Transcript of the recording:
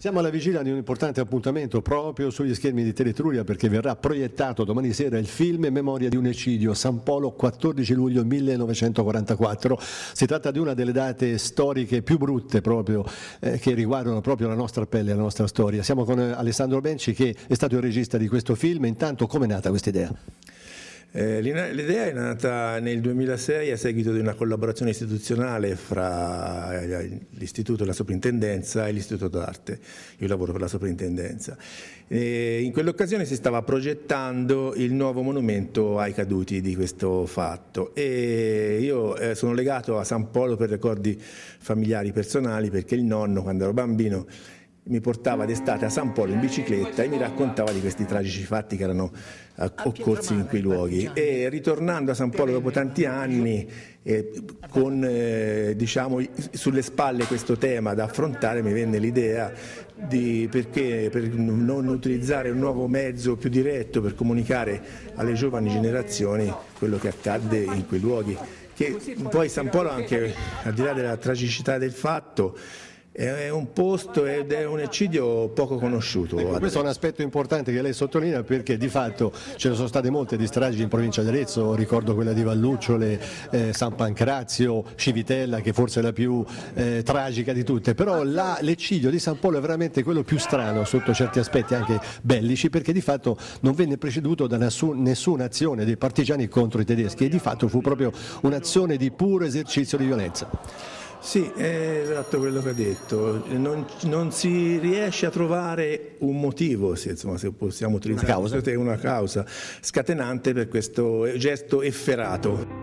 Siamo alla vigilia di un importante appuntamento proprio sugli schermi di Teletruria perché verrà proiettato domani sera il film Memoria di un ecidio, San Polo 14 luglio 1944. Si tratta di una delle date storiche più brutte proprio eh, che riguardano proprio la nostra pelle, la nostra storia. Siamo con Alessandro Benci che è stato il regista di questo film, intanto come è nata questa idea? Eh, l'idea è nata nel 2006 a seguito di una collaborazione istituzionale fra eh, l'istituto della soprintendenza e l'istituto d'arte. Io lavoro per la soprintendenza. E in quell'occasione si stava progettando il nuovo monumento ai caduti di questo fatto e io eh, sono legato a San Polo per ricordi familiari personali perché il nonno quando ero bambino mi portava d'estate a San Polo in bicicletta e mi raccontava di questi tragici fatti che erano occorsi in quei luoghi. E ritornando a San Polo dopo tanti anni, eh, con eh, diciamo, sulle spalle questo tema da affrontare, mi venne l'idea di perché per non utilizzare un nuovo mezzo più diretto per comunicare alle giovani generazioni quello che accadde in quei luoghi. Che poi San Polo, anche al di là della tragicità del fatto, è, un posto ed è un eccidio poco conosciuto. Ecco, questo è un aspetto importante che lei sottolinea perché di fatto ce ne sono state molte di stragi in provincia di Arezzo, ricordo quella di Vallucciole, eh, San Pancrazio, Civitella che forse è la più eh, tragica di tutte, però là, l'eccidio di San Polo è veramente quello più strano sotto certi aspetti anche bellici perché di fatto non venne preceduto da nessun, nessuna azione dei partigiani contro i tedeschi e di fatto fu proprio un'azione di puro esercizio di violenza. Sì, è esatto quello che ha detto. Non, non si riesce a trovare un motivo, se, insomma, se possiamo utilizzare una causa. una causa scatenante per questo gesto efferato.